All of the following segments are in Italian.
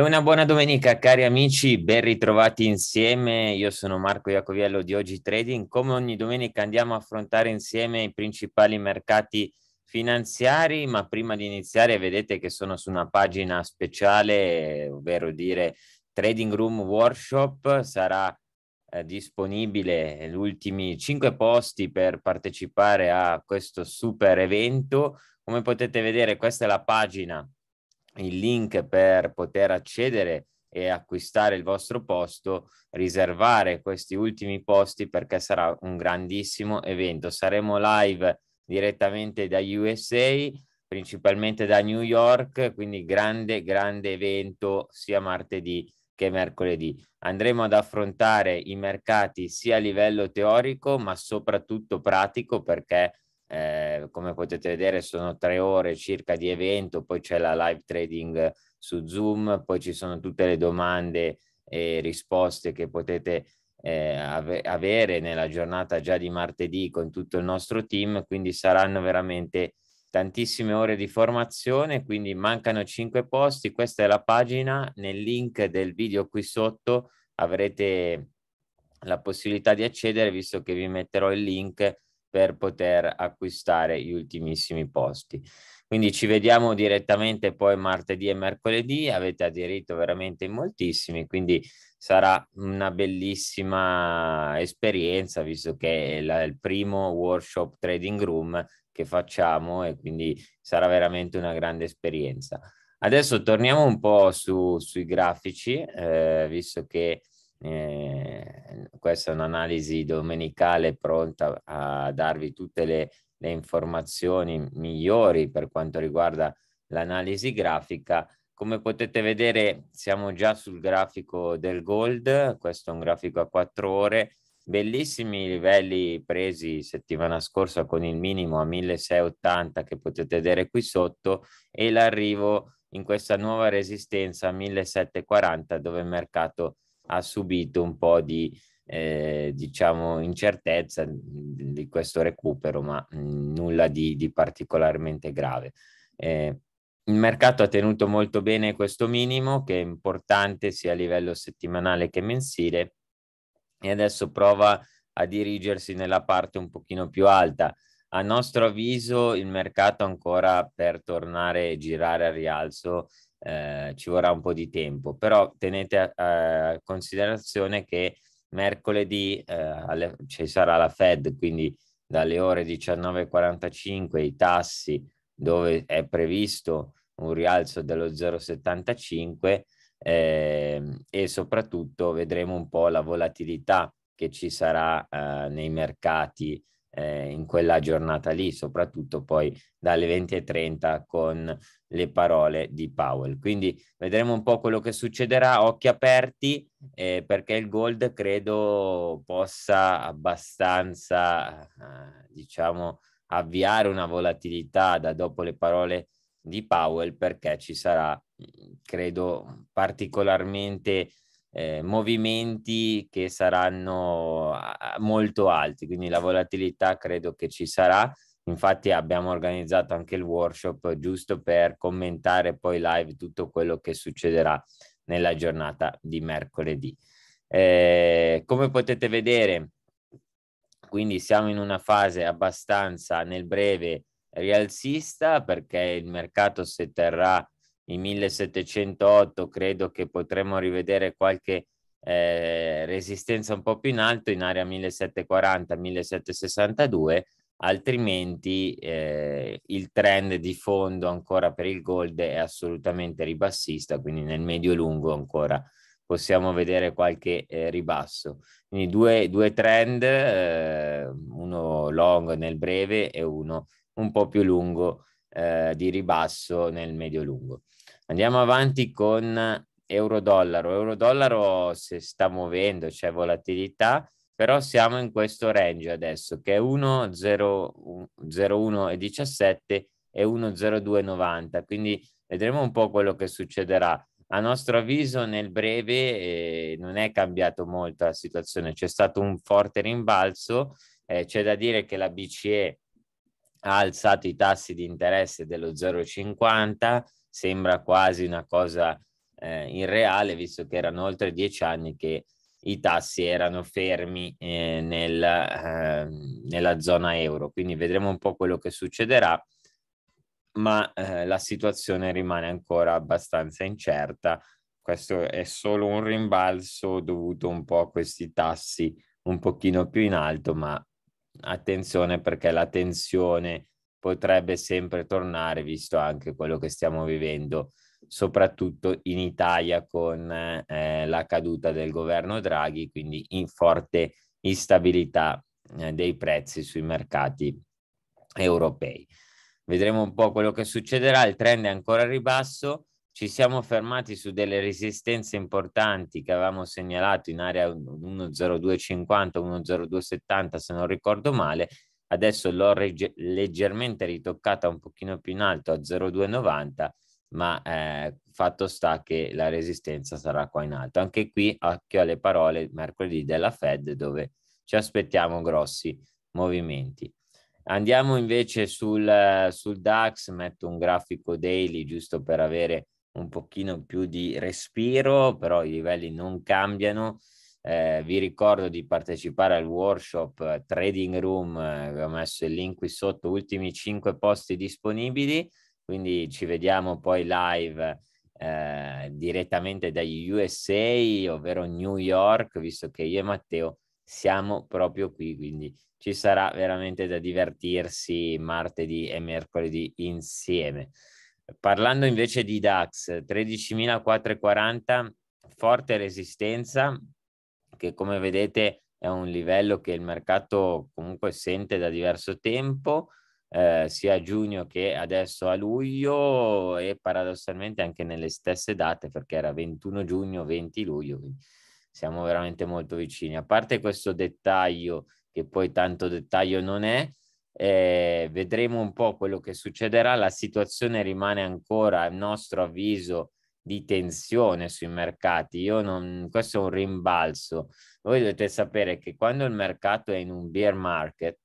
E una buona domenica, cari amici, ben ritrovati insieme. Io sono Marco Iacoviello di Oggi Trading. Come ogni domenica andiamo a affrontare insieme i principali mercati finanziari, ma prima di iniziare vedete che sono su una pagina speciale, ovvero dire Trading Room Workshop, sarà eh, disponibile gli ultimi 5 posti per partecipare a questo super evento. Come potete vedere, questa è la pagina il link per poter accedere e acquistare il vostro posto, riservare questi ultimi posti perché sarà un grandissimo evento. Saremo live direttamente da USA, principalmente da New York, quindi grande, grande evento sia martedì che mercoledì. Andremo ad affrontare i mercati sia a livello teorico ma soprattutto pratico perché eh, come potete vedere sono tre ore circa di evento, poi c'è la live trading su Zoom, poi ci sono tutte le domande e risposte che potete eh, ave avere nella giornata già di martedì con tutto il nostro team, quindi saranno veramente tantissime ore di formazione, quindi mancano cinque posti, questa è la pagina, nel link del video qui sotto avrete la possibilità di accedere, visto che vi metterò il link per poter acquistare gli ultimissimi posti. Quindi ci vediamo direttamente poi martedì e mercoledì, avete aderito veramente in moltissimi, quindi sarà una bellissima esperienza visto che è la, il primo workshop trading room che facciamo e quindi sarà veramente una grande esperienza. Adesso torniamo un po' su, sui grafici, eh, visto che eh, questa è un'analisi domenicale pronta a darvi tutte le, le informazioni migliori per quanto riguarda l'analisi grafica. Come potete vedere siamo già sul grafico del gold, questo è un grafico a 4 ore, bellissimi livelli presi settimana scorsa con il minimo a 1680 che potete vedere qui sotto e l'arrivo in questa nuova resistenza a 1740 dove il mercato è ha subito un po' di eh, diciamo incertezza mm, di questo recupero, ma mm, nulla di, di, particolarmente grave. Eh, il mercato ha tenuto molto bene questo minimo, che è importante sia a livello settimanale che mensile, e adesso prova a dirigersi nella parte un pochino più alta. A nostro avviso il mercato ancora per tornare e girare al rialzo eh, ci vorrà un po' di tempo, però tenete a, a considerazione che mercoledì eh, alle, ci sarà la Fed, quindi dalle ore 19.45 i tassi dove è previsto un rialzo dello 0,75 eh, e soprattutto vedremo un po' la volatilità che ci sarà eh, nei mercati eh, in quella giornata lì, soprattutto poi dalle 20.30 con le parole di Powell. Quindi vedremo un po' quello che succederà, occhi aperti, eh, perché il Gold credo possa abbastanza, eh, diciamo, avviare una volatilità da dopo le parole di Powell, perché ci sarà, mm, credo, particolarmente eh, movimenti che saranno molto alti, quindi la volatilità credo che ci sarà. Infatti abbiamo organizzato anche il workshop giusto per commentare poi live tutto quello che succederà nella giornata di mercoledì. Eh, come potete vedere, quindi siamo in una fase abbastanza nel breve rialzista perché il mercato si terrà in 1708 credo che potremmo rivedere qualche eh, resistenza un po' più in alto in area 1740-1762, altrimenti eh, il trend di fondo ancora per il gold è assolutamente ribassista, quindi nel medio-lungo ancora possiamo vedere qualche eh, ribasso. Quindi due, due trend, eh, uno long nel breve e uno un po' più lungo eh, di ribasso nel medio-lungo. Andiamo avanti con euro-dollaro. Euro-dollaro si sta muovendo, c'è volatilità, però siamo in questo range adesso che è 1,01,17 e 1,0290, quindi vedremo un po' quello che succederà. A nostro avviso nel breve eh, non è cambiato molto la situazione, c'è stato un forte rimbalzo, eh, c'è da dire che la BCE ha alzato i tassi di interesse dello 0,50 sembra quasi una cosa eh, irreale, visto che erano oltre dieci anni che i tassi erano fermi eh, nel, eh, nella zona euro. Quindi vedremo un po' quello che succederà, ma eh, la situazione rimane ancora abbastanza incerta. Questo è solo un rimbalzo dovuto un po' a questi tassi un pochino più in alto, ma attenzione perché la tensione potrebbe sempre tornare, visto anche quello che stiamo vivendo, soprattutto in Italia con eh, la caduta del governo Draghi, quindi in forte instabilità eh, dei prezzi sui mercati europei. Vedremo un po' quello che succederà, il trend è ancora a ribasso, ci siamo fermati su delle resistenze importanti che avevamo segnalato in area 10250, 10270 se non ricordo male, adesso l'ho reg- leggermente ritoccata un pochino più in alto a 0,290 ma eh, fatto sta che la resistenza sarà qua in alto. Anche qui occhio alle parole mercoledì della Fed dove ci aspettiamo grossi movimenti. Andiamo invece sul, sul DAX, metto un grafico daily giusto per avere un pochino più di respiro, però i livelli non cambiano. Eh, vi ricordo di partecipare al workshop eh, Trading Room, vi eh, ho messo il link qui sotto, ultimi 5 posti disponibili, quindi ci vediamo poi live eh, direttamente dagli USA, ovvero New York, visto che io e Matteo siamo proprio qui, quindi ci sarà veramente da divertirsi martedì e mercoledì insieme. Parlando invece di DAX, 13.440, forte resistenza, che come vedete è un livello che il mercato comunque sente da diverso tempo, eh, sia a giugno che adesso a luglio e paradossalmente anche nelle stesse date perché era 21 giugno, 20 luglio, quindi siamo veramente molto vicini. A parte questo dettaglio, che poi tanto dettaglio non è, eh, vedremo un po' quello che succederà, la situazione rimane ancora a nostro avviso di tensione sui mercati. Io non, questo è un rimbalzo. Voi dovete sapere che quando il mercato è in un bear market,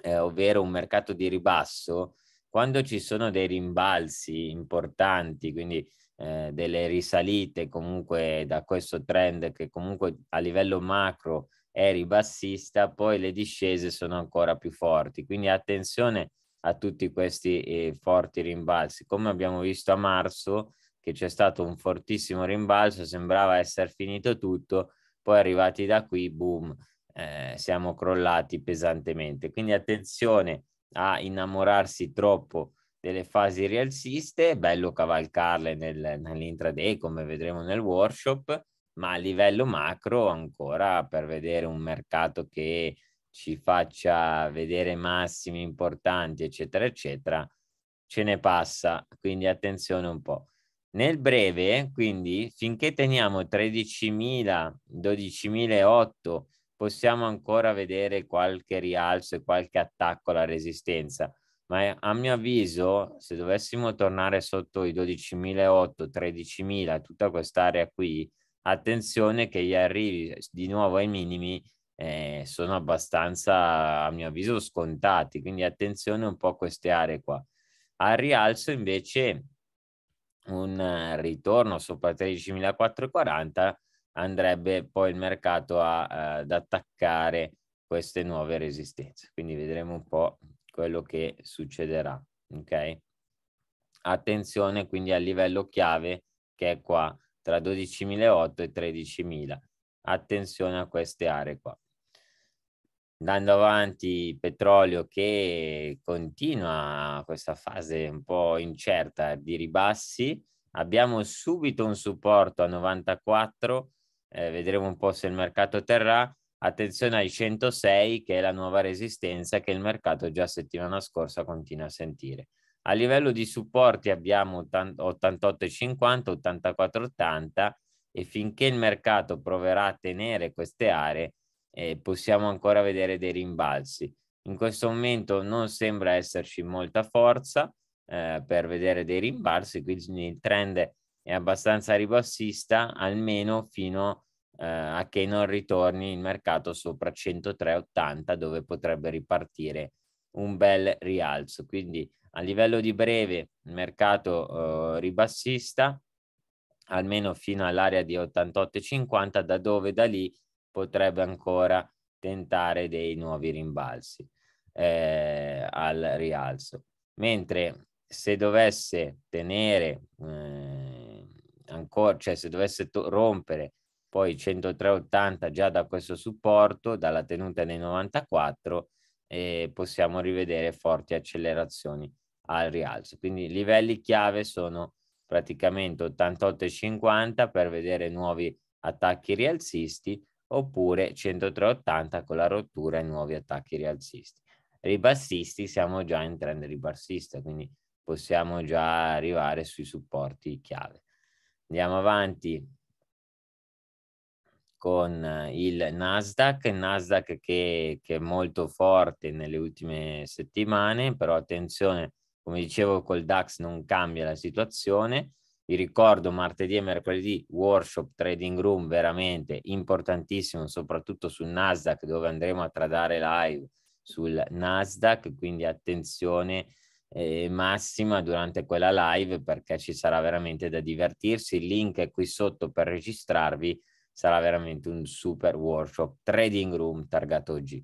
eh, ovvero un mercato di ribasso, quando ci sono dei rimbalzi importanti, quindi eh, delle risalite comunque da questo trend che comunque a livello macro è ribassista, poi le discese sono ancora più forti. Quindi attenzione a tutti questi eh, forti rimbalzi. Come abbiamo visto a marzo, che c'è stato un fortissimo rimbalzo, sembrava essere finito tutto, poi arrivati da qui, boom, eh, siamo crollati pesantemente. Quindi attenzione a innamorarsi troppo delle fasi rialziste, è bello cavalcarle nel, nell'intraday come vedremo nel workshop, ma a livello macro ancora per vedere un mercato che ci faccia vedere massimi importanti, eccetera, eccetera, ce ne passa, quindi attenzione un po'. Nel breve, quindi, finché teniamo 13.000, 12.008, possiamo ancora vedere qualche rialzo e qualche attacco alla resistenza. Ma eh, a mio avviso, se dovessimo tornare sotto i 12.008, 13.000, tutta quest'area qui, attenzione che gli arrivi di nuovo ai minimi eh, sono abbastanza, a mio avviso, scontati. Quindi attenzione un po' a queste aree qua. Al rialzo invece un eh, ritorno sopra 13.440 andrebbe poi il mercato a, eh, ad attaccare queste nuove resistenze. Quindi vedremo un po' quello che succederà. Ok? Attenzione quindi al livello chiave che è qua tra 12.008 e 13.000. Attenzione a queste aree qua andando avanti petrolio che continua questa fase un po' incerta di ribassi, abbiamo subito un supporto a 94, eh, vedremo un po' se il mercato terrà, attenzione ai 106 che è la nuova resistenza che il mercato già settimana scorsa continua a sentire. A livello di supporti abbiamo 88,50, 84,80 e finché il mercato proverà a tenere queste aree e possiamo ancora vedere dei rimbalzi. In questo momento non sembra esserci molta forza eh, per vedere dei rimbalzi, quindi il trend è abbastanza ribassista, almeno fino eh, a che non ritorni il mercato sopra 103,80 dove potrebbe ripartire un bel rialzo. Quindi a livello di breve il mercato eh, ribassista, almeno fino all'area di 88,50, da dove da lì potrebbe ancora tentare dei nuovi rimbalzi eh, al rialzo. Mentre se dovesse tenere eh, ancora, cioè se dovesse to- rompere poi 103,80 già da questo supporto, dalla tenuta dei 94, eh, possiamo rivedere forti accelerazioni al rialzo. Quindi livelli chiave sono praticamente 88,50 per vedere nuovi attacchi rialzisti oppure 103,80 con la rottura e nuovi attacchi rialzisti. Ribassisti siamo già in trend ribassista, quindi possiamo già arrivare sui supporti chiave. Andiamo avanti con eh, il Nasdaq, Nasdaq che, che è molto forte nelle ultime settimane, però attenzione, come dicevo col DAX non cambia la situazione, vi ricordo martedì e mercoledì workshop trading room veramente importantissimo, soprattutto sul Nasdaq dove andremo a tradare live sul Nasdaq, quindi attenzione eh, massima durante quella live perché ci sarà veramente da divertirsi. Il link è qui sotto per registrarvi, sarà veramente un super workshop trading room targato oggi.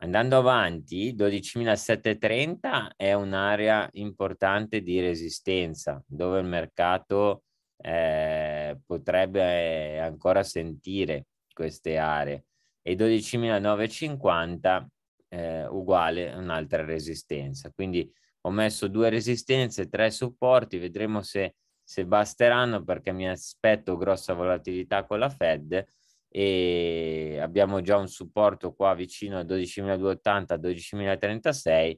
Andando avanti, 12.730 è un'area importante di resistenza dove il mercato eh, potrebbe ancora sentire queste aree e 12.950 eh, uguale un'altra resistenza. Quindi ho messo due resistenze, tre supporti, vedremo se, se basteranno perché mi aspetto grossa volatilità con la Fed e abbiamo già un supporto qua vicino a 12.280, 12.036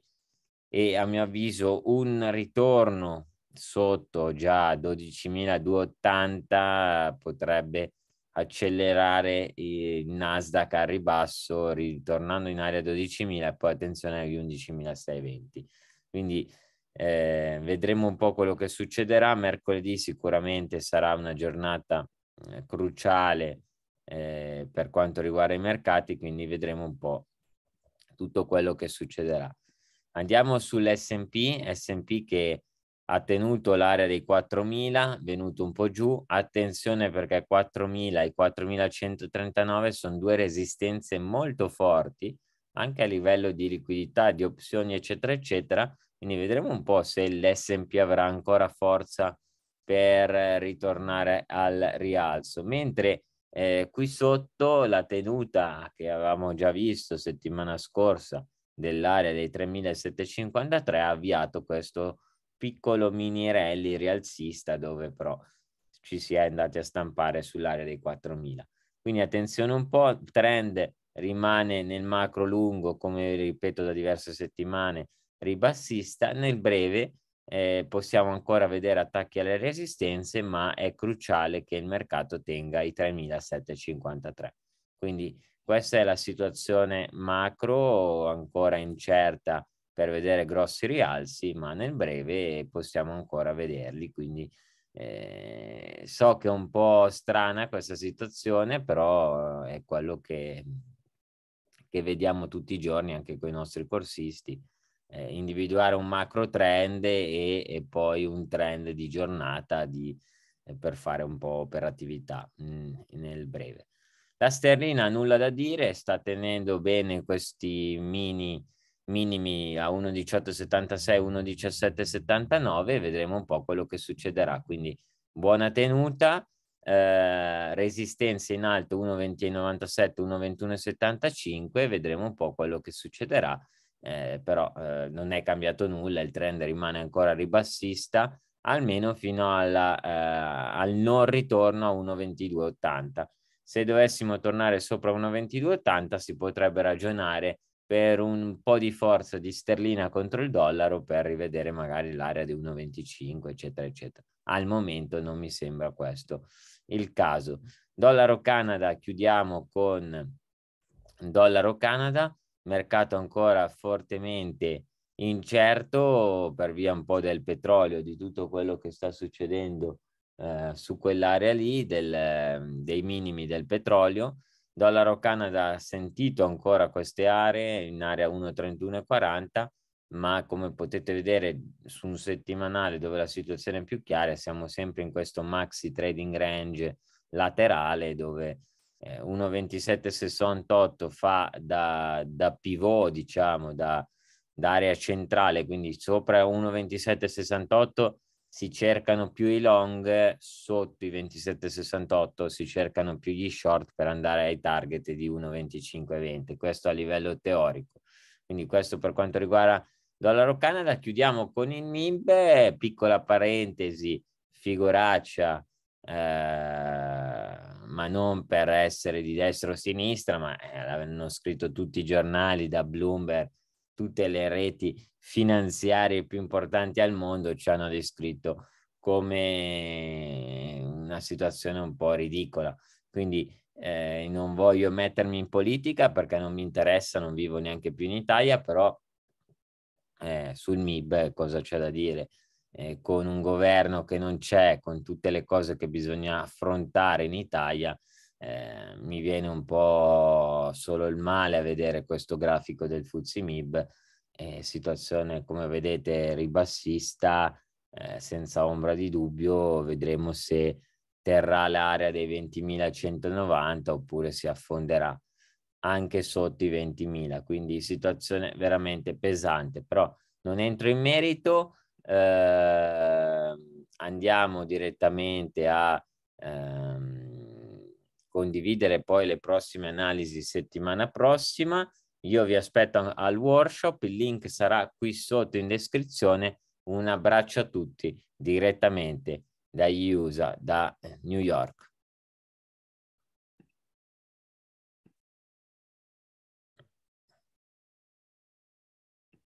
e a mio avviso un ritorno sotto già 12.280 potrebbe accelerare il Nasdaq al ribasso ritornando in area 12.000 e poi attenzione agli 11.620 quindi eh, vedremo un po' quello che succederà mercoledì sicuramente sarà una giornata eh, cruciale eh, per quanto riguarda i mercati, quindi vedremo un po' tutto quello che succederà. Andiamo sull'SP, SP che ha tenuto l'area dei 4.000, venuto un po' giù, attenzione perché 4.000 e 4.139 sono due resistenze molto forti, anche a livello di liquidità, di opzioni, eccetera, eccetera. Quindi vedremo un po' se l'SP avrà ancora forza per ritornare al rialzo. Mentre eh, qui sotto la tenuta che avevamo già visto settimana scorsa dell'area dei 3753 ha avviato questo piccolo mini rally rialzista dove però ci si è andati a stampare sull'area dei 4000. Quindi attenzione un po', il trend rimane nel macro lungo, come ripeto da diverse settimane, ribassista, nel breve eh, possiamo ancora vedere attacchi alle resistenze, ma è cruciale che il mercato tenga i 3.753. Quindi questa è la situazione macro, ancora incerta per vedere grossi rialzi, ma nel breve possiamo ancora vederli. Quindi eh, so che è un po' strana questa situazione, però eh, è quello che, che vediamo tutti i giorni anche con i nostri corsisti eh, individuare un macro trend e, e, poi un trend di giornata di, eh, per fare un po' operatività mh, mm, nel breve. La sterlina nulla da dire, sta tenendo bene questi mini minimi a 1,1876, 1,1779 vedremo un po' quello che succederà. Quindi buona tenuta, eh, resistenza in alto 1,2097, 1,2175 vedremo un po' quello che succederà eh, però eh, non è cambiato nulla, il trend rimane ancora ribassista, almeno fino alla, eh, al non ritorno a 1,2280. Se dovessimo tornare sopra 1,2280 si potrebbe ragionare per un po' di forza di sterlina contro il dollaro per rivedere magari l'area di 1,25 eccetera eccetera. Al momento non mi sembra questo il caso. Dollaro Canada, chiudiamo con dollaro Canada mercato ancora fortemente incerto per via un po' del petrolio, di tutto quello che sta succedendo eh, su quell'area lì, del, dei minimi del petrolio. Dollaro Canada ha sentito ancora queste aree in area 1,31,40, ma come potete vedere su un settimanale dove la situazione è più chiara, siamo sempre in questo maxi trading range laterale dove eh, 1,2768 fa da, da pivot, diciamo, da, da, area centrale, quindi sopra 1,2768 si cercano più i long, sotto i 27,68 si cercano più gli short per andare ai target di 1,2520, questo a livello teorico. Quindi questo per quanto riguarda dollaro Canada, chiudiamo con il MIB, piccola parentesi, figuraccia, eh, ma non per essere di destra o sinistra, ma eh, l'hanno scritto tutti i giornali da Bloomberg, tutte le reti finanziarie più importanti al mondo ci hanno descritto come una situazione un po' ridicola. Quindi eh, non voglio mettermi in politica perché non mi interessa, non vivo neanche più in Italia, però eh, sul MIB cosa c'è da dire? eh, con un governo che non c'è, con tutte le cose che bisogna affrontare in Italia, eh, mi viene un po' solo il male a vedere questo grafico del Fuzimib, eh, situazione come vedete ribassista, eh, senza ombra di dubbio, vedremo se terrà l'area dei 20.190 oppure si affonderà anche sotto i 20.000, quindi situazione veramente pesante, però non entro in merito, eh, andiamo direttamente a ehm, condividere poi le prossime analisi settimana prossima. Io vi aspetto al workshop, il link sarà qui sotto in descrizione. Un abbraccio a tutti direttamente dagli USA, da eh, New York.